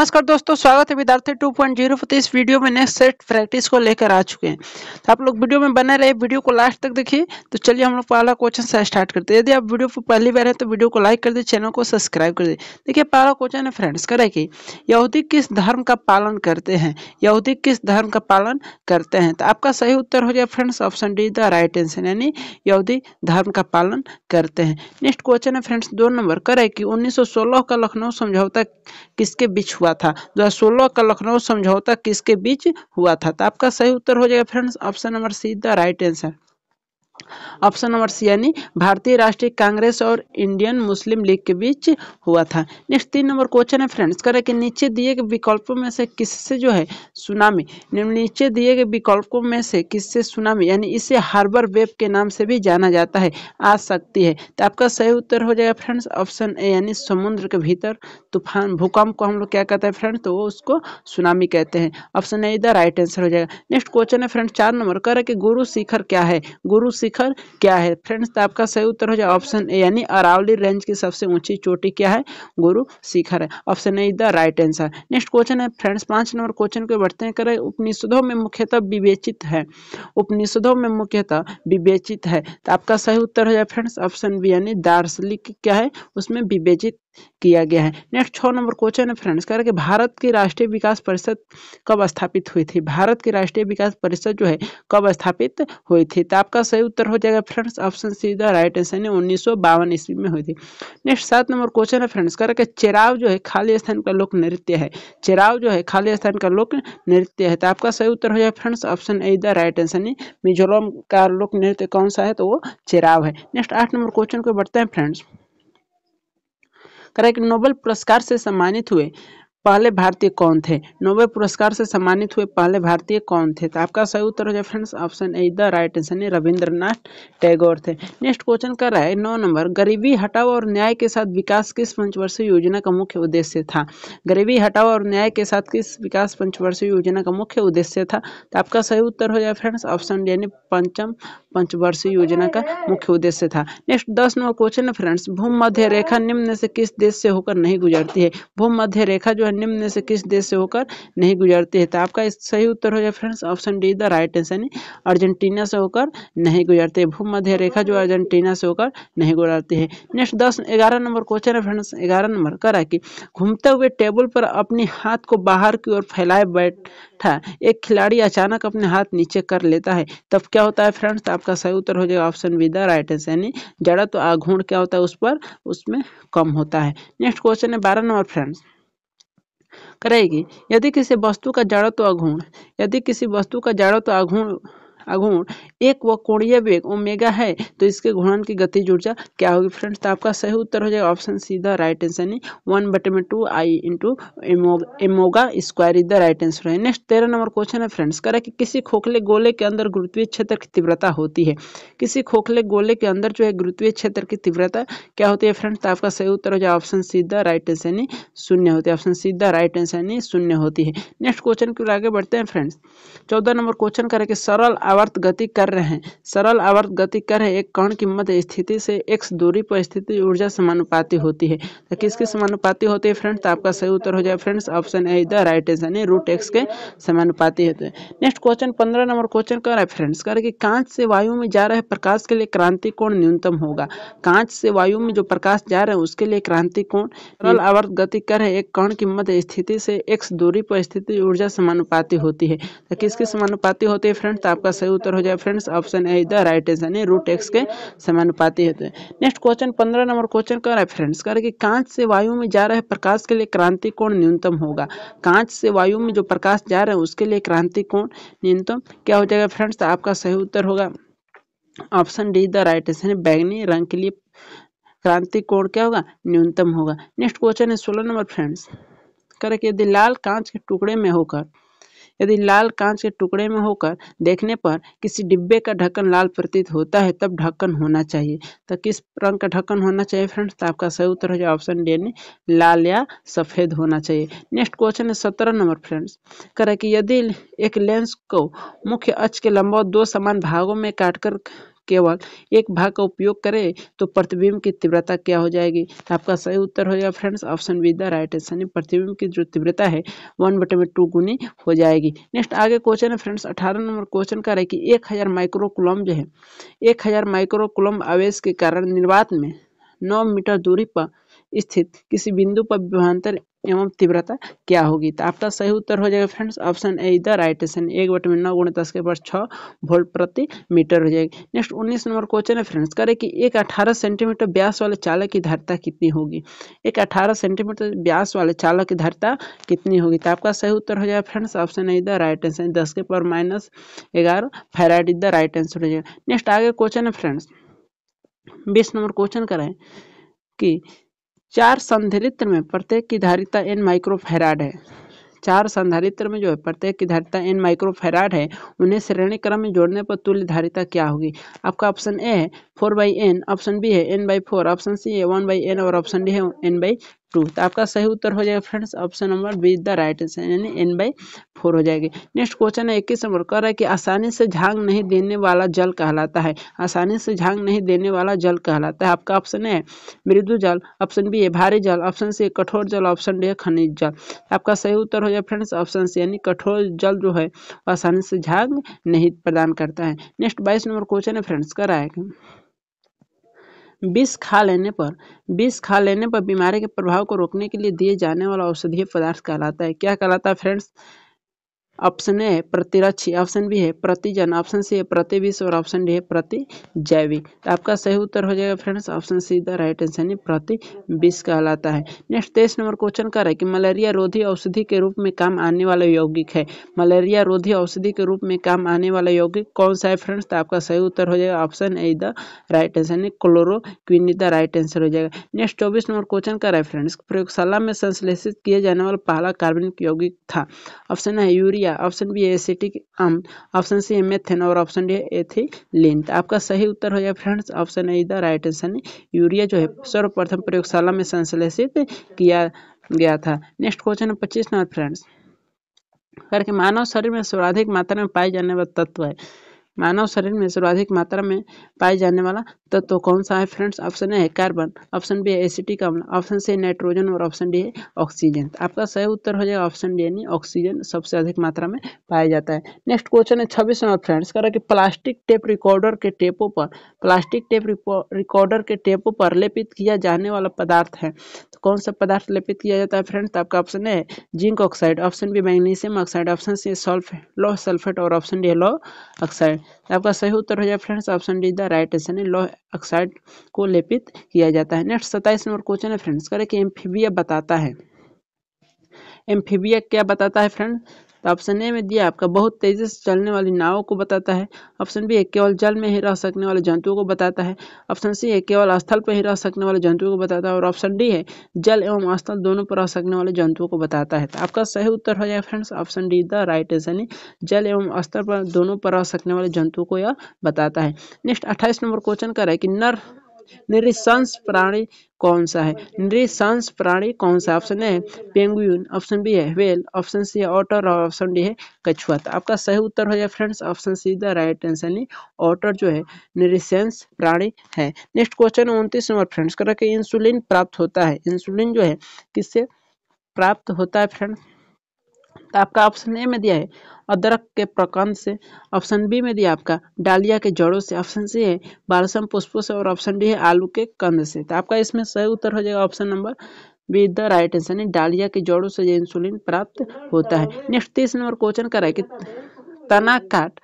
नमस्कार दोस्तों स्वागत है विद्यार्थी 2.0 पॉइंट जीरो इस वीडियो में नेक्स्ट सेट प्रैक्टिस को लेकर आ चुके हैं तो आप लोग वीडियो में बने रहे वीडियो को लास्ट तक देखिए तो चलिए हम लोग पहला क्वेश्चन से स्टार्ट करते हैं यदि आप वीडियो पर पहली बार है तो वीडियो को लाइक कर दे चैनल को सब्सक्राइब कर दे देखिए पहला क्वेश्चन है फ्रेंड्स करे कि यहूदी किस धर्म का पालन करते हैं यहूदी किस धर्म का पालन करते हैं तो आपका सही उत्तर हो जाए friends option D the right answer यानी यहूदी धर्म का पालन करते हैं नेक्स्ट क्वेश्चन है फ्रेंड्स दो नंबर करे कि उन्नीस का लखनऊ समझौता किसके बीच हुआ हुआ था सोलह का लखनऊ समझौता किसके बीच हुआ था तो आपका सही उत्तर हो जाएगा friends option number C the right answer option number C यानी भारतीय राष्ट्रीय कांग्रेस और इंडियन मुस्लिम लीग के बीच हुआ था नेक्स्ट तीन नंबर क्वेश्चन है फ्रेंड्स करें कि नीचे दिए गए विकल्पों में से किससे जो है सुनामी नीचे दिए गए विकल्पों में से किससे सुनामी यानी इसे हार्बर वेब के नाम से भी जाना जाता है आ सकती है तो आपका सही उत्तर हो जाएगा फ्रेंड्स ऑप्शन ए यानी समुद्र के भीतर तूफान भूकंप को हम लोग क्या कहते हैं फ्रेंड्स तो वो उसको सुनामी कहते हैं ऑप्शन ए इधर राइट आंसर हो जाएगा नेक्स्ट क्वेश्चन है फ्रेंड्स चार नंबर करें कि गुरु शिखर क्या है गुरु शिखर शिखर क्या है फ्रेंड्स तो आपका सही उत्तर हो जाए ऑप्शन ए यानी अरावली रेंज की सबसे ऊंची चोटी क्या है गुरु शिखर है option A is the right answer next question है फ्रेंड्स पांच नंबर क्वेश्चन को बढ़ते हैं करें उपनिषदों में मुख्यतः विवेचित है उपनिषदों में मुख्यतः विवेचित है तो आपका सही उत्तर हो जाए फ्रेंड्स ऑप्शन बी यानी दार्शनिक क्या है उसमें विवेचित किया गया है नेक्स्ट छः नंबर क्वेश्चन है फ्रेंड्स कह रहे कि भारत की राष्ट्रीय विकास परिषद कब स्थापित हुई थी भारत की राष्ट्रीय विकास परिषद जो है कब स्थापित हुई थी तो आपका सही उत्तर हो जाएगा friends option C the right answer है उन्नीस ईस्वी में हुई थी नेक्स्ट सात नंबर क्वेश्चन है फ्रेंड्स कह रहे कि चेराव जो है खाली स्थान का लोक नृत्य है चेराव जो है खाली स्थान का लोक नृत्य है तो आपका सही उत्तर हो जाएगा friends option A the right answer है मिजोरम का लोक नृत्य कौन सा है तो वो चेराव है नेक्स्ट आठ नंबर क्वेश्चन को बढ़ते हैं फ्रेंड्स कि नोबेल पुरस्कार से सम्मानित हुए पहले भारतीय कौन थे नोबेल पुरस्कार से सम्मानित हुए पहले भारतीय कौन थे तो आपका सही उत्तर हो जाए friends option A the right answer Rabindranath Tagore थे नेक्स्ट क्वेश्चन कर रहा है नौ नंबर गरीबी हटाओ और न्याय के साथ विकास किस पंचवर्षीय योजना का मुख्य उद्देश्य था गरीबी हटाओ और न्याय के साथ किस विकास पंचवर्षीय योजना का मुख्य उद्देश्य था तो आपका सही उत्तर हो जाए फ्रेंड्स ऑप्शन यानी पंचम पंचवर्षीय योजना का मुख्य उद्देश्य था नेक्स्ट दस नंबर क्वेश्चन है फ्रेंड्स भूमध्य रेखा निम्न से किस देश से होकर नहीं गुजरती है भूमध्य रेखा जो है निम्न से किस देश से होकर नहीं गुजरती है तो आपका सही उत्तर हो जाए friends option D the right answer यानी अर्जेंटीना से होकर नहीं गुजरती है भूमध्य रेखा जो अर्जेंटीना से होकर नहीं गुजरती है नेक्स्ट दस ग्यारह नंबर क्वेश्चन है फ्रेंड्स ग्यारह नंबर करा कि घूमते हुए टेबल पर अपने हाथ को बाहर की ओर फैलाए बैठा एक खिलाड़ी अचानक अपने हाथ नीचे कर लेता है तब क्या होता है फ्रेंड्स आपका सही उत्तर हो जाएगा option B the right answer यानी जड़ा तो आघूर्ण क्या होता है उस पर उसमें कम होता है नेक्स्ट क्वेश्चन है बारह नंबर फ्रेंड्स करेगी यदि किसी वस्तु का जड़त्व तो अघूर्ण यदि किसी वस्तु का जड़त्व तो अघूर्ण अघूर्ण एक व कोणीय वेग ओमेगा है तो इसके घूर्णन की गति ऊर्जा क्या होगी फ्रेंड्स तो आपका सही उत्तर हो जाएगा option C the right answer यानी वन बटे में two I into omega square is the right answer है नेक्स्ट तेरह नंबर क्वेश्चन है फ्रेंड्स करें कि किसी खोखले गोले के अंदर गुरुत्वीय क्षेत्र की तीव्रता होती है किसी खोखले गोले के अंदर जो है गुरुत्वीय क्षेत्र की तीव्रता क्या होती है फ्रेंड्स तो आपका सही उत्तर हो जाए option C the right answer यानी शून्य होती है option C the right answer यानी शून्य होती है नेक्स्ट क्वेश्चन की ओर आगे बढ़ते हैं फ्रेंड्स चौदह नंबर क्वेश्चन करें कि सरल आवाज आवर्त गति कर रहे हैं सरल आवर्त गति कर रहे एक कण की मध्य स्थिति से एक्स दूरी पर स्थित ऊर्जा समानुपाती होती है तो किसके समानुपाती होती है फ्रेंड्स तो आपका सही उत्तर हो जाए friends option A the right answer यानी रूट एक्स के समानुपाती होते हैं नेक्स्ट क्वेश्चन पंद्रह नंबर क्वेश्चन कर रहा है फ्रेंड्स कह रहे कि कांच से वायु में जा रहे प्रकाश के लिए क्रांति कोण न्यूनतम होगा कांच से वायु में जो प्रकाश जा रहे हैं उसके लिए क्रांति कोण सरल आवर्त गति कर रहे एक कण की मध्य स्थिति से एक्स दूरी पर स्थित ऊर्जा समानुपाती होती है तो किसके समानुपाती होती है फ्रेंड्स तो आपका सही उत्तर हो जाए फ्रेंड्स ऑप्शन ए इधर राइट आंसर यानी रूट एक्स के समानुपाती होते हैं तो। नेक्स्ट क्वेश्चन पंद्रह नंबर क्वेश्चन कर रहा है फ्रेंड्स कह रहे कि कांच से वायु में जा रहे प्रकाश के लिए क्रांति कोण न्यूनतम होगा कांच से वायु में जो प्रकाश जा रहे हैं उसके लिए क्रांति कोण न्यूनतम क्या हो जाएगा फ्रेंड्स तो आपका सही उत्तर होगा option D the right answer बैंगनी रंग के लिए क्रांति कोण क्या होगा न्यूनतम होगा नेक्स्ट क्वेश्चन है सोलह नंबर फ्रेंड्स करें कि यदि लाल कांच के टुकड़े में होकर यदि लाल कांच के टुकड़े में होकर देखने पर किसी डिब्बे का ढक्कन लाल प्रतीत होता है तब ढक्कन होना चाहिए तो किस रंग का ढक्कन होना चाहिए फ्रेंड्स तो आपका सही उत्तर हो जाए ऑप्शन डी यानी लाल या सफ़ेद होना चाहिए नेक्स्ट क्वेश्चन है सत्रह नंबर फ्रेंड्स करें कि यदि एक लेंस को मुख्य अक्ष के लंबा दो समान भागों में काटकर केवल एक भाग का उपयोग करें तो प्रतिबिंब की तीव्रता क्या हो जाएगी तो आपका सही उत्तर हो जाएगा friends option B the right answer यानी प्रतिबिंब की जो तीव्रता है वन बटे में टू गुनी हो जाएगी नेक्स्ट आगे क्वेश्चन है फ्रेंड्स अठारह नंबर क्वेश्चन का रहे कि एक हजार माइक्रोकुलम जो है एक हजार माइक्रोकुलम आवेश के कारण निर्वात में नौ मीटर दूरी पर स्थित किसी बिंदु पर विभवान्तर एवं तीव्रता क्या होगी तो आपका सही उत्तर हो जाएगा फ्रेंड्स ऑप्शन ए इधर राइट एसन एक बट में नौ गुण दस के पास छः वोल्ट प्रति मीटर हो जाएगी नेक्स्ट उन्नीस नंबर क्वेश्चन है फ्रेंड्स करें कि एक अठारह सेंटीमीटर व्यास वाले चालक की धारता कितनी होगी एक अठारह सेंटीमीटर व्यास वाले चालक की धारता कितनी होगी तो आपका सही उत्तर हो जाएगा फ्रेंड्स ऑप्शन ए इधर राइट आंसर दस के पर माइनस ग्यारह फेराइट इधर राइट आंसर हो जाएगा नेक्स्ट आगे क्वेश्चन है फ्रेंड्स बीस नंबर क्वेश्चन कराएं कि चार संधारित्र में प्रत्येक की धारिता एन माइक्रोफेराड है चार संधारित्र में जो है प्रत्येक की धारिता एन माइक्रोफेराड है उन्हें श्रेणी क्रम में जोड़ने पर तुल्य धारिता क्या होगी आपका ऑप्शन ए है four by N option B है N by four option C है वन बाई एन और ऑप्शन डी है एन बाई टू तो आपका सही उत्तर हो जाएगा friends option number B the right answer यानी एन बाई फोर हो जाएगी नेक्स्ट क्वेश्चन है इक्कीस नंबर कह रहा है कि आसानी से झांग नहीं देने वाला जल कहलाता है आसानी से झांग नहीं देने वाला जल कहलाता है आपका ऑप्शन है मृदु जल ऑप्शन बी है भारी जल ऑप्शन सी कठोर जल ऑप्शन डी है खनिज जल आपका सही उत्तर हो जाए फ्रेंड्स ऑप्शन सी यानी कठोर जल जो है आसानी से झांग नहीं प्रदान करता है नेक्स्ट बाईस नंबर क्वेश्चन है फ्रेंड्स कह रहा है विष खा लेने पर विष खा लेने पर बीमारी के प्रभाव को रोकने के लिए दिए जाने वाला औषधीय पदार्थ कहलाता है क्या कहलाता है फ्रेंड्स ऑप्शन ए प्रतिरक्षी ऑप्शन बी है प्रतिजन ऑप्शन सी है प्रतिविष और ऑप्शन डी है जैविक तो आपका सही उत्तर हो जाएगा friends option C the right answer यानी विष कहलाता है नेक्स्ट तेईस नंबर क्वेश्चन का है कि मलेरिया रोधी औषधि के रूप में काम आने वाला यौगिक है मलेरिया रोधी औषधि के रूप में काम आने वाला यौगिक कौन सा है फ्रेंड्स तो आपका सही उत्तर हो जाएगा option A the right answer यानी क्लोरोक्विन द राइट आंसर हो जाएगा नेक्स्ट चौबीस नंबर क्वेश्चन का है फ्रेंड्स प्रयोगशाला में संश्लेषित किया जाने वाला पहला कार्बनिक यौगिक था ऑप्शन है यूरिया क्या ऑप्शन बी एसिटिक अम्ल ऑप्शन सी मेथेन और ऑप्शन डी है एथिलीन आपका सही उत्तर हो गया friends option A the right answer urea जो है सर्वप्रथम प्रयोगशाला में संश्लेषित किया गया था नेक्स्ट क्वेश्चन है पच्चीस नंबर फ्रेंड्स करके मानव शरीर में सर्वाधिक मात्रा में पाए जाने वाला तत्व है मानव शरीर में सर्वाधिक मात्रा में पाए जाने वाला तत्व तो कौन सा है फ्रेंड्स ऑप्शन ए है कार्बन ऑप्शन बी है एसिटिक अम्ल ऑप्शन सी नाइट्रोजन और ऑप्शन डी है ऑक्सीजन तो आपका सही उत्तर हो जाएगा ऑप्शन डी यानी ऑक्सीजन सबसे अधिक मात्रा में पाया जाता है नेक्स्ट क्वेश्चन है छब्बीस नंबर फ्रेंड्स कह रहा है कि प्लास्टिक टेप रिकॉर्डर के टेपों पर प्लास्टिक टेप रिकॉर्डर के टेपों पर लेपित किया जाने वाला पदार्थ है तो कौन सा पदार्थ लेपित किया जाता है फ्रेंड्स तो आपका ऑप्शन है zinc oxide option B magnesium oxide option C sulphate लो सल्फेट और ऑप्शन डी है लो ऑक्साइड आपका सही उत्तर हो जाए friends option D the right answer है लोह ऑक्साइड को लेपित किया जाता है नेक्स्ट सत्ताईस नंबर क्वेश्चन है फ्रेंड्स करें कि एम्फीबिया बताता है एम्फीबिया क्या बताता है फ्रेंड तो ऑप्शन ए में दिया आपका बहुत तेजी से चलने वाली नावों को बताता है ऑप्शन बी केवल जल में ही रह सकने वाले जंतुओं को बताता है ऑप्शन सी है केवल स्थल पर ही रह सकने वाले जंतुओं को बताता है और ऑप्शन डी है जल एवं स्थल दोनों पर रह सकने वाले जंतुओं को बताता है तो आपका सही उत्तर हो जाए friends option D the right है यानी जल एवं स्थल पर दोनों पर रह सकने वाले जंतुओं को यह बताता है नेक्स्ट अट्ठाईस नंबर क्वेश्चन रहा है कि नर निरिशंस प्राणी कौन सा है निरिशंस प्राणी कौन सा option A penguin option B है वेल ऑप्शन सी है ऑटर और ऑप्शन डी है कछुआ तो आपका सही उत्तर हो जाए friends option C the right answer यानी ऑटर जो है निरिशंस प्राणी है नेक्स्ट क्वेश्चन उनतीस नंबर फ्रेंड्स कर रखे इंसुलिन प्राप्त होता है इंसुलिन जो है किससे प्राप्त होता है फ्रेंड्स तो आपका ऑप्शन ए में दिया है अदरक के प्रकंद से ऑप्शन बी में दिया आपका डालिया के जड़ों से ऑप्शन सी है बालसम पुष्पों से और ऑप्शन डी है आलू के कंद से तो आपका इसमें सही उत्तर हो जाएगा option number B the right answer यानी डालिया के जड़ों से इंसुलिन प्राप्त होता है नेक्स्ट तीस नंबर क्वेश्चन कर रहा है कि तना काट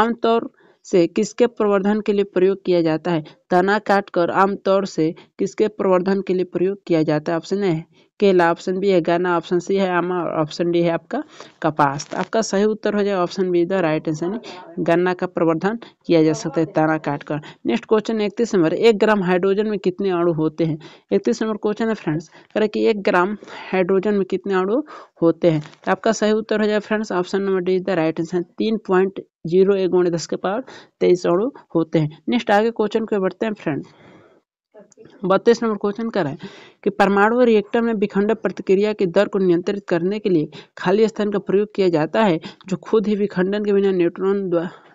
आमतौर से किसके प्रवर्धन के लिए प्रयोग किया जाता है तना काट कर आमतौर से किसके प्रवर्धन के लिए प्रयोग किया जाता है ऑप्शन ए केला ऑप्शन बी है गन्ना ऑप्शन सी है आमा और ऑप्शन डी है आपका कपास तो आपका सही उत्तर हो जाएगा option B the right answer है गन्ना का प्रवर्धन किया जा सकता है ताना काट कर नेक्स्ट क्वेश्चन इकतीस नंबर एक ग्राम हाइड्रोजन में कितने अणु होते हैं इकतीस नंबर क्वेश्चन है फ्रेंड्स करें कि एक ग्राम हाइड्रोजन में कितने अणु होते हैं तो आपका सही उत्तर हो जाएगा friends option number D is the right answer तीन पॉइंट जीरो एक गुणे दस के पावर तेईस अणु होते हैं नेक्स्ट आगे क्वेश्चन को बढ़ते हैं फ्रेंड्स बत्तीस नंबर क्वेश्चन कर रहे हैं कि परमाणु रिएक्टर में विखंडन प्रतिक्रिया की दर को नियंत्रित करने के लिए खाली स्थान का प्रयोग किया जाता है जो खुद ही विखंडन के बिना न्यूट्रॉन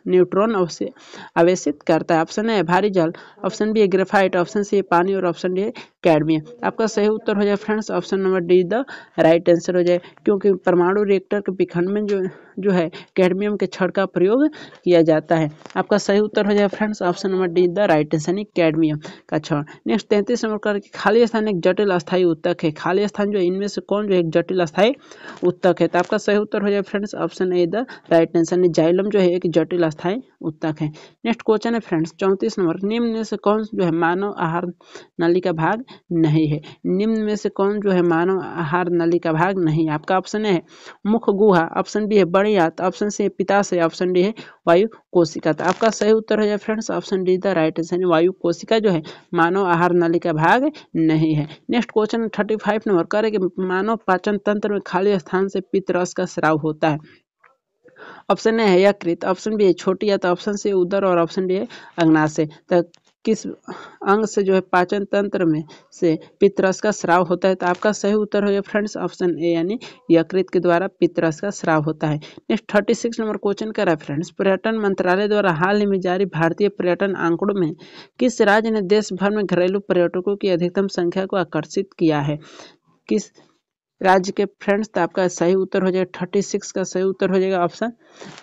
न्यूट्रॉन अवश्य आवेशित करता है ऑप्शन है भारी जल ऑप्शन बी है ग्रेफाइट ऑप्शन सी पानी और ऑप्शन डी है कैडमियम आपका सही उत्तर हो जाए friends option number D the right answer हो जाए क्योंकि परमाणु रिएक्टर के विखंडन जो जो है कैडमियम के छड़ का प्रयोग किया जाता है आपका सही उत्तर हो जाए friends option number D the right यानी कैडमियम का छड़ नेक्स्ट तैंतीस नंबर कर खाली स्थान एक जटिल अस्थायी उत्तक है खाली स्थान जो इनमें से कौन जो एक जटिल अस्थायी उत्तक है तो आपका सही उत्तर हो जाए friends option A the right यानी जाइलम जो है एक जटिल अस्थायी उत्तक है नेक्स्ट क्वेश्चन है फ्रेंड्स चौंतीस नंबर निम्न में से कौन जो है मानव आहार नली का भाग नहीं है निम्न में से कौन जो है मानव आहार नली का भाग नहीं आपका ऑप्शन ए है मुख गुहा ऑप्शन बी है बड़े अणुयात ऑप्शन सी पिता से ऑप्शन डी है वायु कोशिका था तो आपका सही उत्तर है friends option D the right answer वायु कोशिका जो है मानव आहार नली का भाग नहीं है नेक्स्ट क्वेश्चन थर्टी फाइव नंबर करे कि मानव पाचन तंत्र में खाली स्थान से पितरस का श्राव होता है ऑप्शन ए है यकृत ऑप्शन बी है छोटी या तो ऑप्शन सी उदर और ऑप्शन डी है अग्नाशय तो किस अंग से जो है पाचन तंत्र में से पितरस का श्राव होता है तो आपका सही उत्तर हो गया फ्रेंड्स ऑप्शन ए यानी यकृत के द्वारा पितरस का श्राव होता है नेक्स्ट थर्टी सिक्स नंबर क्वेश्चन कर रहा है फ्रेंड्स पर्यटन मंत्रालय द्वारा हाल ही में जारी भारतीय पर्यटन आंकड़ों में किस राज्य ने देश भर में घरेलू पर्यटकों की अधिकतम संख्या को आकर्षित किया है किस राज्य के फ्रेंड्स तो आपका सही उत्तर हो जाएगा थर्टी सिक्स का सही उत्तर हो जाएगा option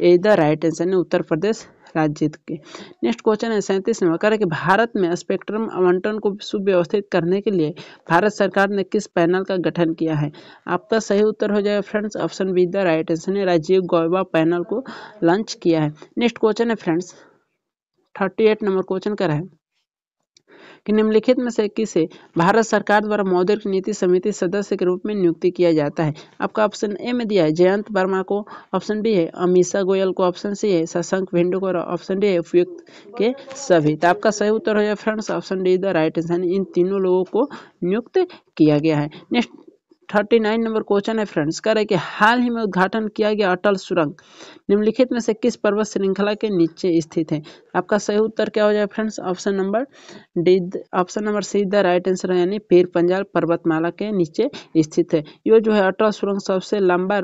A the right answer ने उत्तर प्रदेश राज्य के नेक्स्ट क्वेश्चन है सैंतीस नंबर कह रहे कि भारत में स्पेक्ट्रम आवंटन को सुव्यवस्थित करने के लिए भारत सरकार ने किस पैनल का गठन किया है आपका सही उत्तर हो जाएगा friends option B the right answer ने राजीव गौबा पैनल को लॉन्च किया है नेक्स्ट क्वेश्चन है फ्रेंड्स थर्टी एट नंबर क्वेश्चन रहे हैं कि निम्नलिखित में से किसे भारत सरकार द्वारा मौद्रिक नीति समिति सदस्य के रूप में नियुक्ति किया जाता है आपका ऑप्शन ए में दिया है जयंत वर्मा को ऑप्शन बी है अमीषा गोयल को ऑप्शन सी है शशंक भिंडो को ऑप्शन डी है उपयुक्त के सभी तो आपका सही उत्तर हो जाए friends option D the right answer इन तीनों लोगों को नियुक्त किया गया है नेक्स्ट थर्टी नाइन नंबर क्वेश्चन है फ्रेंड्स कह रहे कि हाल ही में उद्घाटन किया गया अटल सुरंग निम्नलिखित में से किस पर्वत श्रृंखला के नीचे स्थित है आपका सही उत्तर क्या हो जाए friends option number D option number C the right answer है यानी पीर पंजाल पर्वतमाला के नीचे स्थित है ये जो है अटल सुरंग सबसे लंबा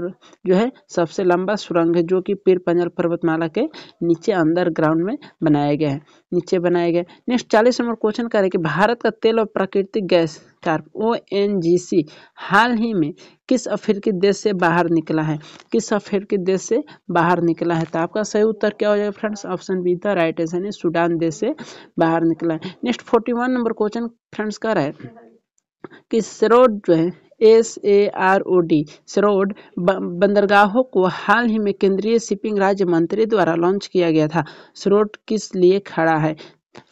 जो है सबसे लंबा सुरंग है जो कि पीर पंजाल पर्वतमाला के नीचे अंदर ग्राउंड में बनाया गया है नीचे बनाया गया नेक्स्ट चालीस नंबर क्वेश्चन रहे कि भारत का तेल और प्राकृतिक गैस सरकार ओएनजीसी हाल ही में किस अफ्रीकी देश से बाहर निकला है किस अफ्रीकी देश से बाहर निकला है तो आपका सही उत्तर क्या हो जाएगा friends option B the right answer है सूडान देश से बाहर निकला है नेक्स्ट फोर्टी वन नंबर क्वेश्चन फ्रेंड्स का रहे कि सरोड जो है S A R O D SAROD बंदरगाहों को हाल ही में केंद्रीय शिपिंग राज्य मंत्री द्वारा लॉन्च किया गया था सरोड किस लिए खड़ा है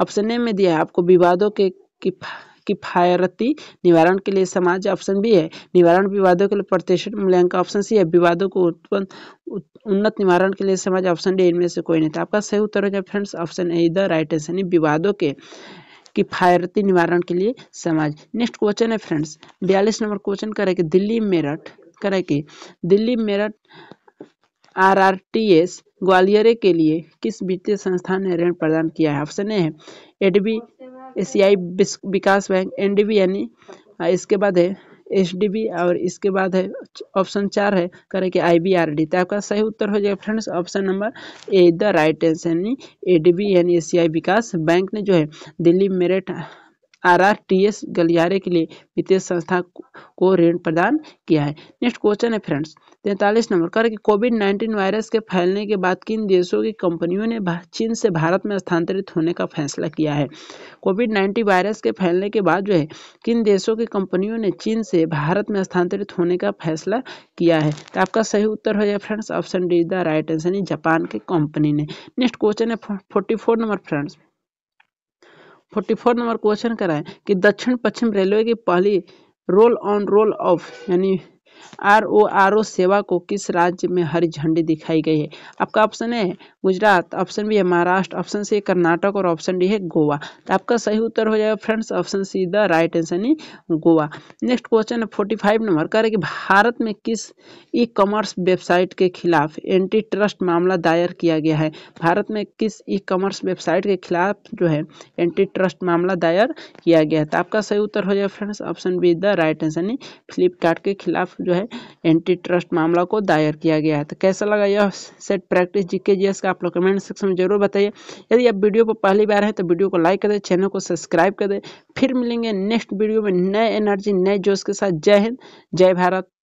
ऑप्शन ए में दिया है आपको विवादों के किफायती निवारण के लिए समाज ऑप्शन बी है निवारण विवादों के लिए प्रतिष्ठित मूल्यांक ऑप्शन सी है विवादों को उत्पन्न उन्नत निवारण के लिए समाज ऑप्शन डी इनमें से कोई नहीं था तो आपका सही उत्तर हो जाए friends option A the right answer यानी विवादों के किफायती निवारण के लिए समाज नेक्स्ट क्वेश्चन है फ्रेंड्स बयालीस नंबर क्वेश्चन करे कि दिल्ली मेरठ करे कि Delhi Meerut R R T S Gwalior के लिए किस वित्तीय संस्थान ने ऋण प्रदान किया है ऑप्शन ए है एडबी एशियाई e विकास बैंक एन यानी इसके बाद है एस और इसके बाद है ऑप्शन चार है करें कि आई बी आर डी तो आपका सही उत्तर हो जाएगा friends option number A the right answer यानी ए डी बी यानी एशियाई e विकास बैंक ने जो है दिल्ली मेरठ आरआरटीएस गलियारे के लिए वित्तीय संस्था को ऋण प्रदान किया है नेक्स्ट क्वेश्चन है फ्रेंड्स तैंतालीस नंबर कर कोविड नाइन्टीन वायरस के फैलने के बाद किन देशों की कंपनियों ने चीन से भारत में स्थानांतरित होने का फैसला किया है कोविड नाइन्टीन वायरस के फैलने के बाद जो है किन देशों की कंपनियों ने चीन से भारत में स्थानांतरित होने का फैसला किया है तो आपका सही उत्तर हो जाए friends option D the right answer Japan की कंपनी ने नेक्स्ट क्वेश्चन है forty number friends forty four number question कराए कि दक्षिण पश्चिम रेलवे की पहली रोल ऑन रोल ऑफ यानी आर ओ आर ओ सेवा को किस राज्य में हरी झंडी दिखाई गई है आपका ऑप्शन है गुजरात ऑप्शन बी है महाराष्ट्र ऑप्शन सी कर्नाटक और ऑप्शन डी है गोवा तो आपका सही उत्तर हो जाएगा friends option C the right answer यानी गोवा नेक्स्ट क्वेश्चन है फोर्टी फाइव नंबर कह रहे कि भारत में किस ई कॉमर्स वेबसाइट के खिलाफ एंटी ट्रस्ट मामला दायर किया गया है भारत में किस ई कॉमर्स वेबसाइट के खिलाफ जो है एंटी ट्रस्ट मामला दायर किया गया है तो आपका सही उत्तर हो जाएगा friends option B the right answer यानी फ्लिपकार्ट के खिलाफ जो है एंटी ट्रस्ट मामला को दायर किया गया है तो कैसा लगा यह सेट प्रैक्टिस जीके जीएस का आप लोग कमेंट सेक्शन में जरूर बताइए यदि आप वीडियो पर पहली बार हैं तो वीडियो को लाइक कर दें चैनल को सब्सक्राइब कर दें फिर मिलेंगे नेक्स्ट वीडियो में नए एनर्जी नए जोश के साथ जय हिंद जय भारत